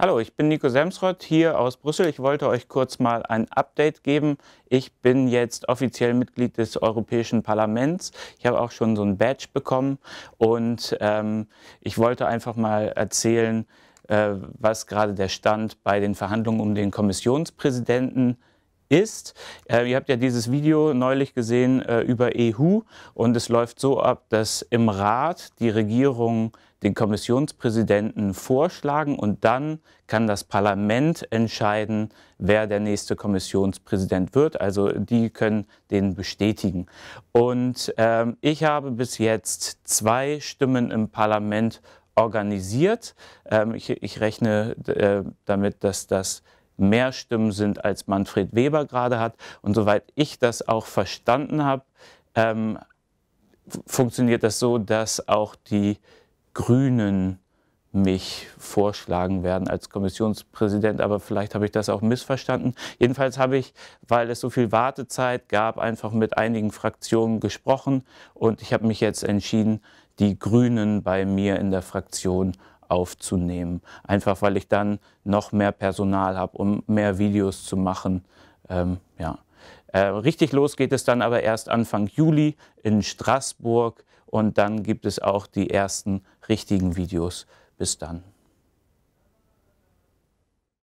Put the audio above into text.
Hallo, ich bin Nico Semsrott hier aus Brüssel. Ich wollte euch kurz mal ein Update geben. Ich bin jetzt offiziell Mitglied des Europäischen Parlaments. Ich habe auch schon so ein Badge bekommen und ähm, ich wollte einfach mal erzählen, äh, was gerade der Stand bei den Verhandlungen um den Kommissionspräsidenten ist ist. Äh, ihr habt ja dieses Video neulich gesehen äh, über EU und es läuft so ab, dass im Rat die Regierung den Kommissionspräsidenten vorschlagen und dann kann das Parlament entscheiden, wer der nächste Kommissionspräsident wird. Also die können den bestätigen. Und ähm, ich habe bis jetzt zwei Stimmen im Parlament organisiert. Ähm, ich, ich, rechne äh, damit, dass das mehr Stimmen sind, als Manfred Weber gerade hat. Und soweit ich das auch verstanden habe, ähm, funktioniert das so, dass auch die Grünen mich vorschlagen werden als Kommissionspräsident, aber vielleicht habe ich das auch missverstanden. Jedenfalls habe ich, weil es so viel Wartezeit gab, einfach mit einigen Fraktionen gesprochen und ich habe mich jetzt entschieden, die Grünen bei mir in der Fraktion aufzunehmen. Einfach weil ich dann noch mehr Personal habe, um mehr Videos zu machen. Ähm, ja. Äh, richtig los geht es dann aber erst Anfang Juli in Straßburg und dann gibt es auch die ersten richtigen Videos. Bis dann.